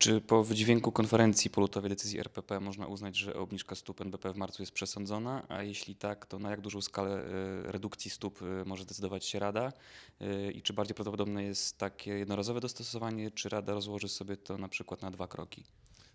Czy po wydźwięku konferencji polutowej decyzji RPP można uznać, że obniżka stóp NBP w marcu jest przesądzona? A jeśli tak, to na jak dużą skalę y, redukcji stóp y, może decydować się Rada? Y, I czy bardziej prawdopodobne jest takie jednorazowe dostosowanie, czy Rada rozłoży sobie to na przykład na dwa kroki?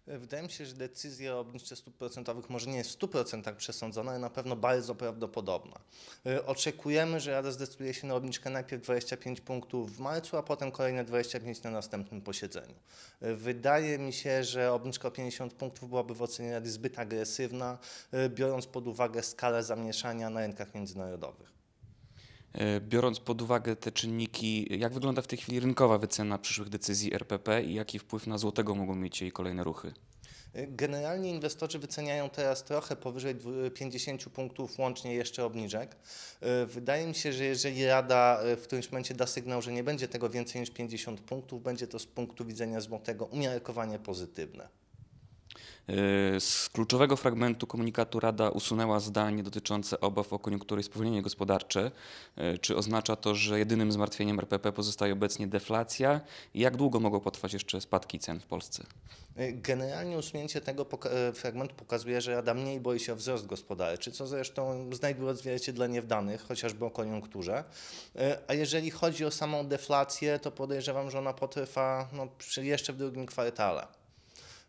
Wydaje mi się, że decyzja o obniżce stóp procentowych może nie jest w 100% przesądzona, ale na pewno bardzo prawdopodobna. Y, oczekujemy, że Rada zdecyduje się na obniżkę najpierw 25 punktów w marcu, a potem kolejne 25 na następnym posiedzeniu. Y, wydaje mi się, że obniżka o 50 punktów byłaby w ocenie Rady zbyt agresywna, y, biorąc pod uwagę skalę zamieszania na rynkach międzynarodowych. E, biorąc pod uwagę te czynniki, jak wygląda w tej chwili rynkowa wycena przyszłych decyzji RPP i jaki wpływ na złotego mogą mieć jej kolejne ruchy? E, generalnie inwestorzy wyceniają teraz trochę powyżej 50 e, punktów łącznie jeszcze obniżek. Wydaje mi się, że jeżeli Rada w którymś momencie da sygnał, że nie będzie tego więcej niż 50 punktów, będzie to z punktu widzenia złotego umiarkowanie pozytywne. E, z kluczowego fragmentu komunikatu Rada usunęła zdanie dotyczące obaw o koniunkturę i spowolnienie gospodarcze. E, czy oznacza to, że jedynym zmartwieniem RPP pozostaje obecnie deflacja? Jak długo mogą potrwać jeszcze spadki cen w Polsce? E, generalnie usunięcie tego fragmentu pokazuje, że Rada mniej boi się o wzrost gospodarczy, co zresztą znajduje odzwierciedlenie w danych, chociażby o koniunkturze. A jeżeli chodzi o samą deflację, to podejrzewam, że ona potrwa no, jeszcze w drugim kwartale.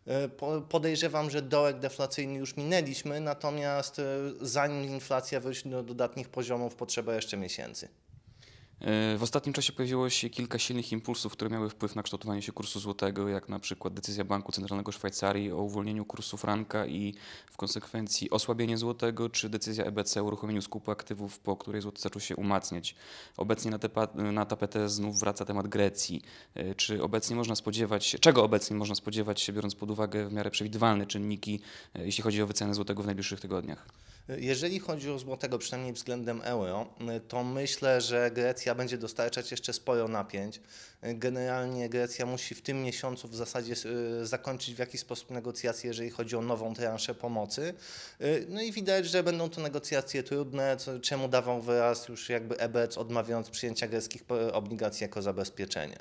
E, podejrzewam, że dołek deflacyjny już minęliśmy, natomiast e, zanim inflacja wróci do dodatnich poziomów, potrzeba jeszcze miesięcy. W ostatnim czasie pojawiło się kilka silnych impulsów, które miały wpływ na kształtowanie się kursu złotego, jak na przykład decyzja Banku Centralnego Szwajcarii o uwolnieniu kursu franka i w konsekwencji osłabienie złotego, czy decyzja EBC o uruchomieniu skupu aktywów, po której złoto zaczął się umacniać. Obecnie na, tepa- na tapetę znów wraca temat Grecji. Czy obecnie można spodziewać się, czego obecnie można spodziewać się, biorąc pod uwagę w miarę przewidywalne czynniki, jeśli chodzi o wycenę złotego w najbliższych tygodniach? Jeżeli chodzi o złotego, przynajmniej względem euro, to myślę, że Grecja będzie dostarczać jeszcze sporo napięć. Generalnie Grecja musi w tym miesiącu w zasadzie e, zakończyć w jakiś sposób negocjacje, jeżeli chodzi o nową transzę pomocy. E, no i widać, że będą to negocjacje trudne, czemu dawał wyraz już jakby EBC odmawiając przyjęcia greckich e, obligacji jako zabezpieczenie.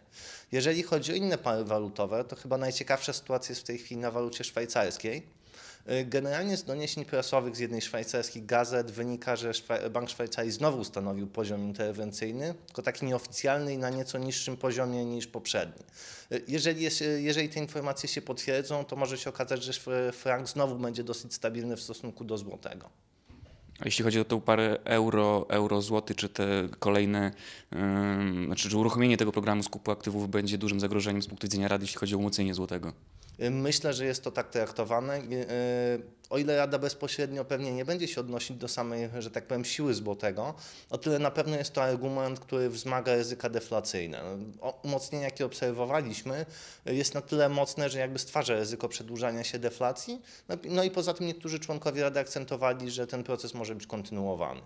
Jeżeli chodzi o inne pary walutowe, to chyba najciekawsza sytuacja jest w tej chwili na walucie szwajcarskiej. Y, generalnie z doniesień prasowych z jednej szwajcarskich gazet wynika, że Bank Szwajcarii znowu ustanowił poziom interwencyjny, tylko taki nieoficjalny i na nieco niższym poziomie niż poprzedni. Y, jeżeli, jest, y, jeżeli te informacje się potwierdzą, to może się okazać, że frank znowu będzie dosyć stabilny w stosunku do złotego. A jeśli chodzi o tą parę euro, euro złoty, czy te kolejne, yy, znaczy, czy uruchomienie tego programu skupu aktywów będzie dużym zagrożeniem z punktu widzenia Rady, jeśli chodzi o umocnienie złotego? Myślę, że jest to tak traktowane. Y, y, o ile Rada bezpośrednio pewnie nie będzie się odnosić do samej, że tak powiem, siły złotego, o tyle na pewno jest to argument, który wzmaga ryzyka deflacyjne. Umocnienie, jakie obserwowaliśmy, jest na tyle mocne, że jakby stwarza ryzyko przedłużania się deflacji. No i no poza tym niektórzy członkowie Rady akcentowali, że ten proces może być kontynuowany.